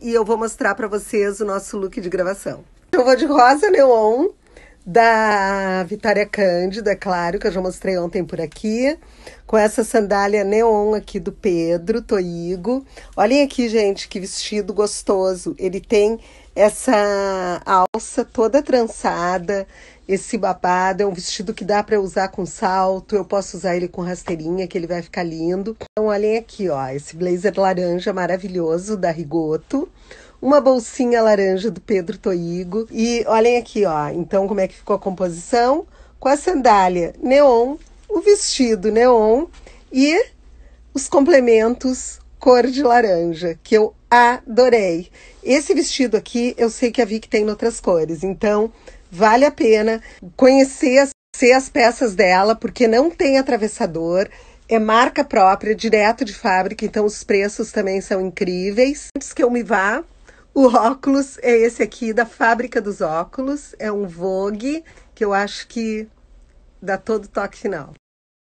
e eu vou mostrar para vocês o nosso look de gravação. Eu vou de rosa neon, da Vitória Cândida, é claro, que eu já mostrei ontem por aqui, com essa sandália neon aqui do Pedro Toigo. Olhem aqui, gente, que vestido gostoso. Ele tem essa alça toda trançada, esse babado, é um vestido que dá para usar com salto, eu posso usar ele com rasteirinha, que ele vai ficar lindo. Então, olhem aqui, ó, esse blazer laranja maravilhoso da Rigoto uma bolsinha laranja do Pedro Toigo. E olhem aqui, ó, então como é que ficou a composição? Com a sandália neon, o vestido neon e os complementos cor de laranja, que eu adorei. Esse vestido aqui, eu sei que a Vic tem em outras cores, então vale a pena conhecer as, as peças dela, porque não tem atravessador, é marca própria, direto de fábrica, então os preços também são incríveis. Antes que eu me vá, o óculos é esse aqui da Fábrica dos Óculos, é um Vogue que eu acho que dá todo o toque final.